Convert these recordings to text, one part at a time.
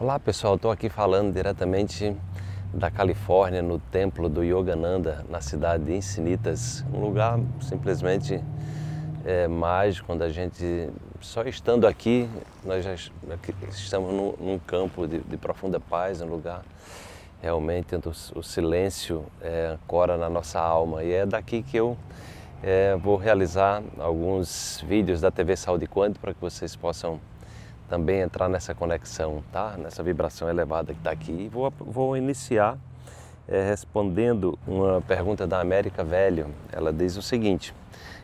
Olá pessoal, estou aqui falando diretamente da Califórnia, no templo do Yogananda, na cidade de Encinitas, um lugar simplesmente é, mágico, onde a gente, só estando aqui, nós já estamos num, num campo de, de, profunda paz, um lugar realmente onde o, o silêncio é, cora na nossa alma. E é daqui que eu é, vou realizar alguns vídeos da TV Saúde Quântica para que vocês possam também entrar nessa conexão, tá? Nessa vibração elevada que está aqui. E vou, vou iniciar é, respondendo uma pergunta da América Velho. Ela diz o seguinte: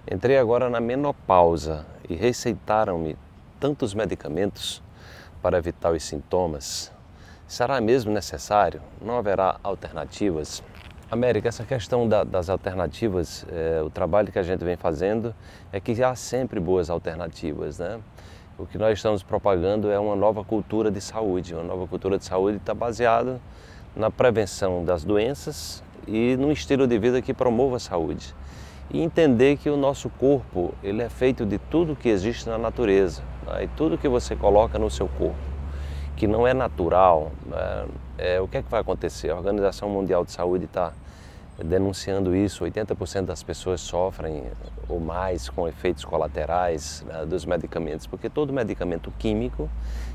entrei agora na menopausa e receitaram-me tantos medicamentos para evitar os sintomas. Será mesmo necessário? Não haverá alternativas? América, essa questão da, das alternativas, é, o trabalho que a gente vem fazendo é que há sempre boas alternativas, né? O que nós estamos propagando é uma nova cultura de saúde. Uma nova cultura de saúde está baseada na prevenção das doenças e num estilo de vida que promova a saúde. E entender que o nosso corpo ele é feito de tudo que existe na natureza né? e tudo que você coloca no seu corpo, que não é natural, né? é, o que é que vai acontecer? A Organização Mundial de Saúde está denunciando isso. 80% das pessoas sofrem ou mais com efeitos colaterais né, dos medicamentos, porque todo medicamento químico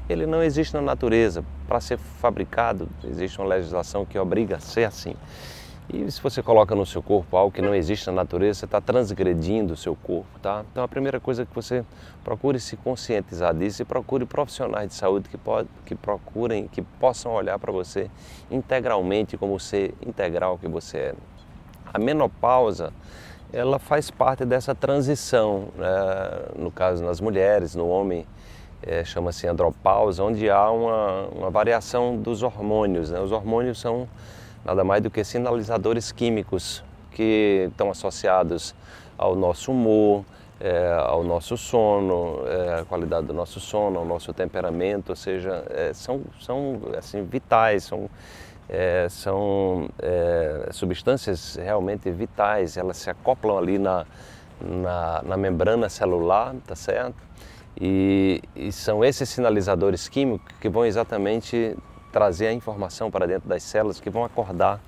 ele não existe na natureza. Para ser fabricado, existe uma legislação que obriga a ser assim. E se você coloca no seu corpo algo que não existe na natureza, você está transgredindo o seu corpo, tá? Então a primeira coisa é que você procure se conscientizar disso e procure profissionais de saúde que, pode, que procurem, que possam olhar para você integralmente como ser integral que você é. A menopausa ela faz parte dessa transição, né? no caso nas mulheres, no homem é, chama-se andropausa, onde há uma, uma variação dos hormônios. Né? Os hormônios são nada mais do que sinalizadores químicos que estão associados ao nosso humor, é, ao nosso sono, é, à qualidade do nosso sono, ao nosso temperamento, ou seja, é, são, são assim, vitais, são é, são é, substâncias realmente vitais, elas se acoplam ali na, na, na membrana celular, tá certo? E, e, são esses sinalizadores químicos que vão exatamente trazer a informação para dentro das células, que vão acordar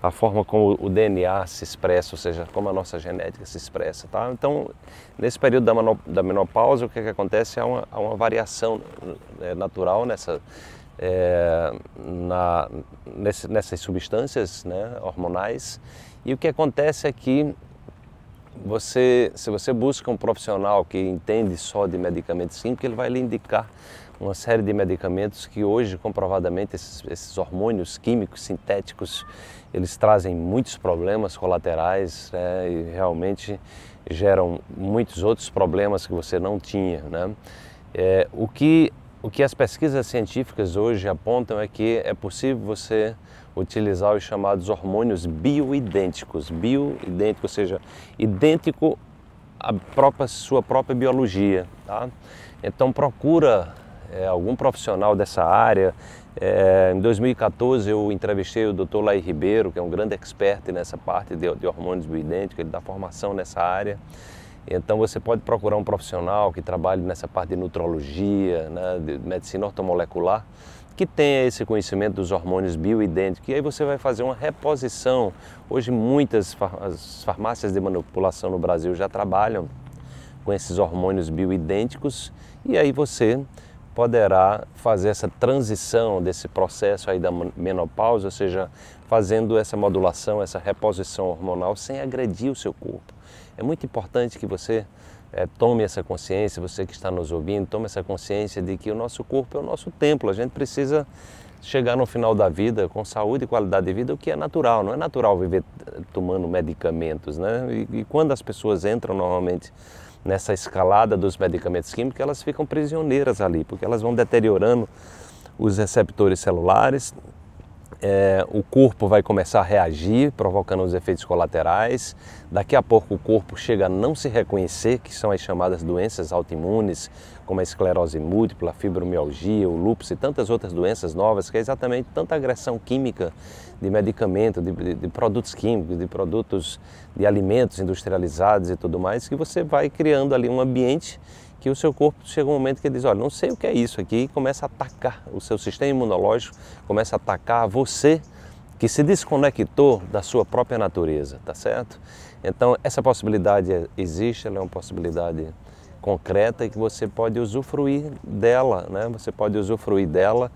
a forma como o DNA se expressa, ou seja, como a nossa genética se expressa. Tá? Então, nesse período da, menopausa, o que, é que acontece? é uma, há uma variação né, natural nessa, é, na, nesse, nessas substâncias né, hormonais. E o que acontece é que você, se você busca um profissional que entende só de medicamentos químicos, ele vai lhe indicar uma série de medicamentos que hoje comprovadamente esses, esses hormônios químicos sintéticos eles trazem muitos problemas colaterais né, e realmente geram muitos outros problemas que você não tinha, né? É, o que o que as pesquisas científicas hoje apontam é que é possível você utilizar os chamados hormônios bioidênticos, bioidêntico, ou seja, idêntico à própria, sua própria biologia. Tá? Então procura é, algum profissional dessa área. É, em 2014 eu entrevistei o Dr. Laí Ribeiro, que é um grande expert nessa parte de, de hormônios bioidênticos, ele dá formação nessa área. Então você pode procurar um profissional que trabalhe nessa parte de nutrologia, né, de medicina ortomolecular, que tenha esse conhecimento dos hormônios bioidênticos. E aí você vai fazer uma reposição. Hoje muitas farmácias de manipulação no Brasil já trabalham com esses hormônios bioidênticos e aí você poderá fazer essa transição desse processo aí da menopausa, ou seja, fazendo essa modulação, essa reposição hormonal sem agredir o seu corpo. É muito importante que você é, tome essa consciência, você que está nos ouvindo, tome essa consciência de que o nosso corpo é o nosso templo, a gente precisa chegar no final da vida com saúde e qualidade de vida, o que é natural, não é natural viver eh, tomando medicamentos, né? e, e quando as pessoas entram normalmente nessa escalada dos medicamentos químicos, elas ficam prisioneiras ali, porque elas vão deteriorando os receptores celulares, é, o corpo vai começar a reagir, provocando os efeitos colaterais. Daqui a pouco o corpo chega a não se reconhecer, que são as chamadas doenças autoimunes, como a esclerose múltipla, a fibromialgia, o lúpus e tantas outras doenças novas, que é exatamente tanta agressão química de medicamento, de, de, de produtos químicos, de produtos de alimentos industrializados e tudo mais, que você vai criando ali um ambiente que o seu corpo chega um momento que ele diz, olha, não sei o que é isso aqui, e começa a atacar o seu sistema imunológico, começa a atacar você que se desconectou da sua própria natureza, tá certo? Então, essa possibilidade existe, ela é uma possibilidade concreta e que você pode usufruir dela, né? Você pode usufruir dela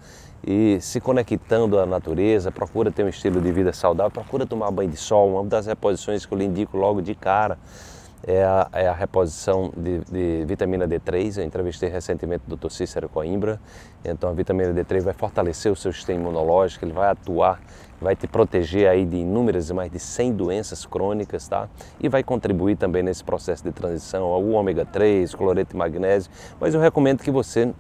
e se conectando à natureza, procura ter um estilo de vida saudável, procura tomar banho de sol, uma das reposições que eu lhe indico logo de cara é a, é a reposição de, de, vitamina D3. Eu entrevistei recentemente o Dr. Cícero Coimbra. Então, a vitamina D3 vai fortalecer o seu sistema imunológico, ele vai atuar, vai te proteger aí de inúmeras, e mais de 100 doenças crônicas, tá? E vai contribuir também nesse processo de transição ao ômega 3, cloreto e magnésio. Mas eu recomendo que você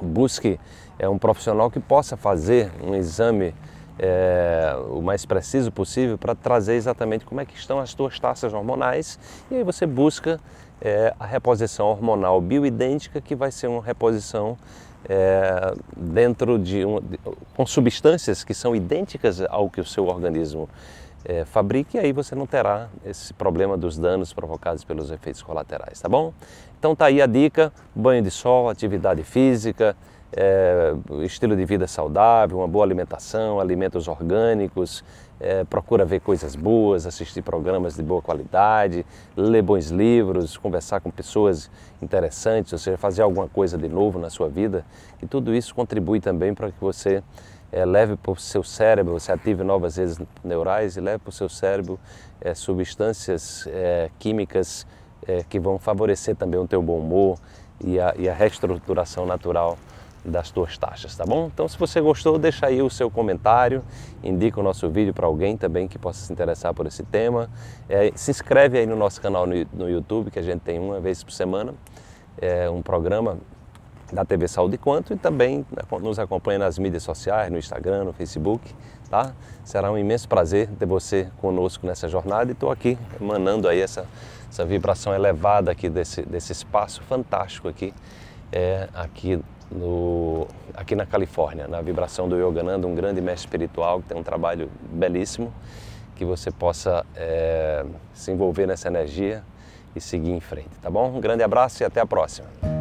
busque é, um profissional que possa fazer um exame é, o mais preciso possível para trazer exatamente como é que estão as suas taxas hormonais e aí você busca é, a reposição hormonal bioidêntica que vai ser uma reposição é, dentro de, um, de, com substâncias que são idênticas ao que o seu organismo é, fabrique e aí você não terá esse problema dos danos provocados pelos efeitos colaterais, tá bom? Então tá aí a dica, banho de sol, atividade física, é, estilo de vida saudável, uma boa alimentação, alimentos orgânicos, é, procura ver coisas boas, assistir programas de boa qualidade, ler bons livros, conversar com pessoas interessantes, ou seja, fazer alguma coisa de novo na sua vida. E tudo isso contribui também para que você é, leve para o seu cérebro, você ative novas redes neurais e leve para o seu cérebro é, substâncias é, químicas é, que vão favorecer também o teu bom humor e a, e a reestruturação natural das tuas taxas, tá bom? Então, se você gostou, deixa aí o seu comentário, indica o nosso vídeo para alguém também que possa se interessar por esse tema. É, se inscreve aí no nosso canal no, no, YouTube, que a gente tem uma vez por semana, é, um programa da TV Saúde Quanto e também né, nos acompanha nas mídias sociais, no Instagram, no Facebook, tá? Será um imenso prazer ter você conosco nessa jornada e estou aqui manando aí essa, essa vibração elevada aqui desse, desse espaço fantástico aqui é aqui, no, aqui na Califórnia, na vibração do Yogananda, um grande mestre espiritual que tem um trabalho belíssimo, que você possa é, se envolver nessa energia e seguir em frente, tá bom? Um grande abraço e até a próxima!